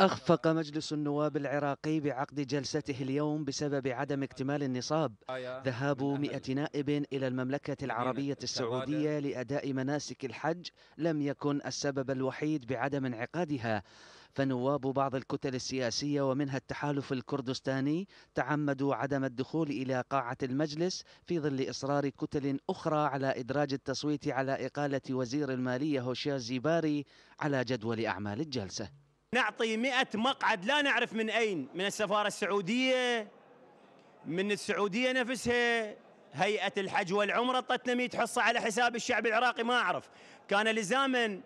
أخفق مجلس النواب العراقي بعقد جلسته اليوم بسبب عدم اكتمال النصاب آية ذهاب مئة نائب إلى المملكة العربية السعودية لأداء مناسك الحج لم يكن السبب الوحيد بعدم انعقادها فنواب بعض الكتل السياسية ومنها التحالف الكردستاني تعمدوا عدم الدخول إلى قاعة المجلس في ظل إصرار كتل أخرى على إدراج التصويت على إقالة وزير المالية هوشير زيباري على جدول أعمال الجلسة نعطي مئة مقعد لا نعرف من أين من السفارة السعودية من السعودية نفسها هيئة الحج والعمرة مئة حصة على حساب الشعب العراقي ما أعرف كان لزاما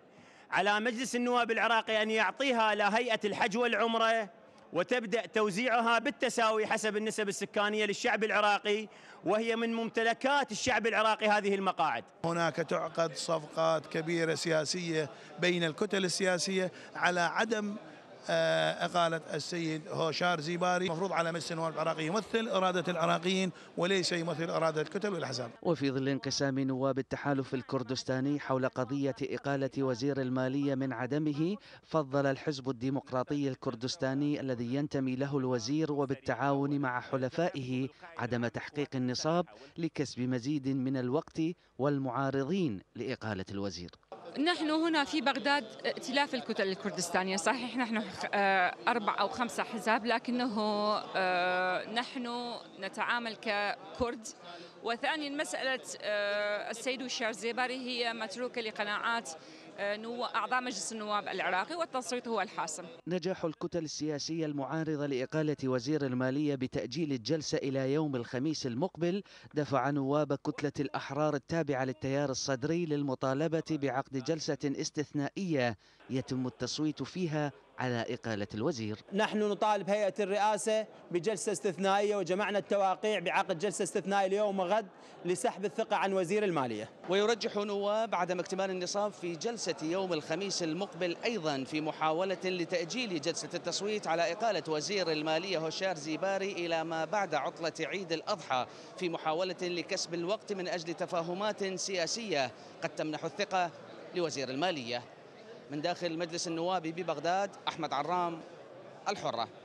على مجلس النواب العراقي أن يعطيها لهيئة الحج والعمرة وتبدأ توزيعها بالتساوي حسب النسب السكانية للشعب العراقي وهي من ممتلكات الشعب العراقي هذه المقاعد هناك تعقد صفقات كبيرة سياسية بين الكتل السياسية على عدم أقالة آه، السيد هوشار زيباري المفروض على مجلس النواب العراقي يمثل إرادة العراقيين وليس يمثل إرادة الكتل والأحزاب وفي ظل انقسام نواب التحالف الكردستاني حول قضية إقالة وزير المالية من عدمه فضل الحزب الديمقراطي الكردستاني الذي ينتمي له الوزير وبالتعاون مع حلفائه عدم تحقيق النصاب لكسب مزيد من الوقت والمعارضين لإقالة الوزير نحن هنا في بغداد ائتلاف الكتل الكردستانية صحيح نحن آه، أربع أو خمسة حزاب لكنه آه، نحن نتعامل ككرد وثانيا مسألة آه، السيد شارزيباري هي متروكة لقناعات أعضاء مجلس النواب العراقي والتصويت هو الحاسم نجاح الكتل السياسية المعارضة لإقالة وزير المالية بتأجيل الجلسة إلى يوم الخميس المقبل دفع نواب كتلة الأحرار التابعة للتيار الصدري للمطالبة بعقد جلسة استثنائية يتم التصويت فيها على إقالة الوزير نحن نطالب هيئة الرئاسة بجلسة استثنائية وجمعنا التواقيع بعقد جلسة استثنائية اليوم وغد لسحب الثقة عن وزير المالية ويرجح نواب عدم اكتمال النصاب في جلسة يوم الخميس المقبل أيضا في محاولة لتأجيل جلسة التصويت على إقالة وزير المالية هوشار زيباري إلى ما بعد عطلة عيد الأضحى في محاولة لكسب الوقت من أجل تفاهمات سياسية قد تمنح الثقة لوزير المالية من داخل مجلس النواب ببغداد أحمد عرام الحرة